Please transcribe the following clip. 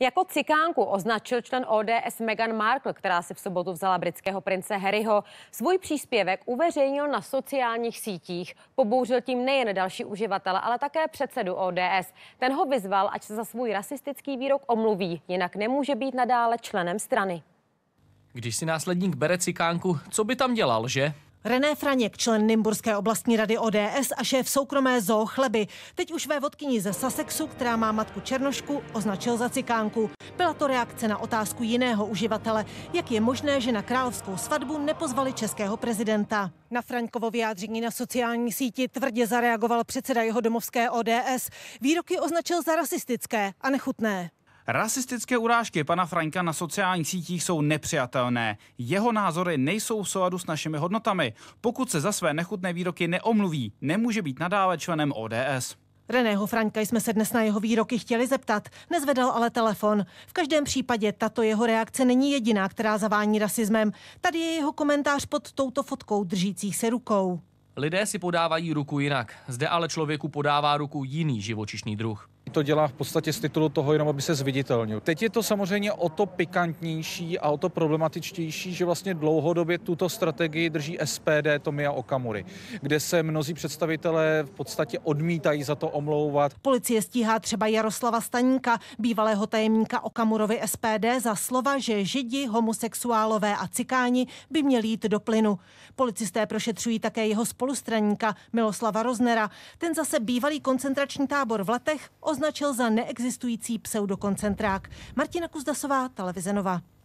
Jako cikánku označil člen ODS Meghan Markle, která si v sobotu vzala britského prince Harryho. Svůj příspěvek uveřejnil na sociálních sítích. Pobouřil tím nejen další uživatele, ale také předsedu ODS. Ten ho vyzval, ať se za svůj rasistický výrok omluví, jinak nemůže být nadále členem strany. Když si následník bere cikánku, co by tam dělal, že? René Franěk, člen Nymburské oblastní rady ODS a šéf soukromé zoo Chleby, teď už ve vodkyni ze Sasexu, která má matku Černošku, označil za cikánku. Byla to reakce na otázku jiného uživatele, jak je možné, že na královskou svatbu nepozvali českého prezidenta. Na Frankovo vyjádření na sociální síti tvrdě zareagoval předseda jeho domovské ODS. Výroky označil za rasistické a nechutné. Rasistické urážky pana Franka na sociálních sítích jsou nepřijatelné. Jeho názory nejsou v souladu s našimi hodnotami. Pokud se za své nechutné výroky neomluví, nemůže být nadále členem ODS. Reného Franka jsme se dnes na jeho výroky chtěli zeptat, nezvedal ale telefon. V každém případě tato jeho reakce není jediná, která zavání rasismem. Tady je jeho komentář pod touto fotkou držících se rukou. Lidé si podávají ruku jinak, zde ale člověku podává ruku jiný živočišný druh to dělá v podstatě z titulu toho jenom, aby se zviditelnil. Teď je to samozřejmě o to pikantnější a o to problematičtější, že vlastně dlouhodobě tuto strategii drží SPD Tomia Okamury, kde se mnozí představitelé v podstatě odmítají za to omlouvat. Policie stíhá třeba Jaroslava Staníka, bývalého tajemníka Okamurovi SPD, za slova, že židi, homosexuálové a cikáni by měli jít do plynu. Policisté prošetřují také jeho spolustraníka Miloslava Roznera. Ten zase bývalý koncentrační tábor v Letech označil označil za neexistující pseudokoncentrák. Martina Kuzdasová, televize Nova.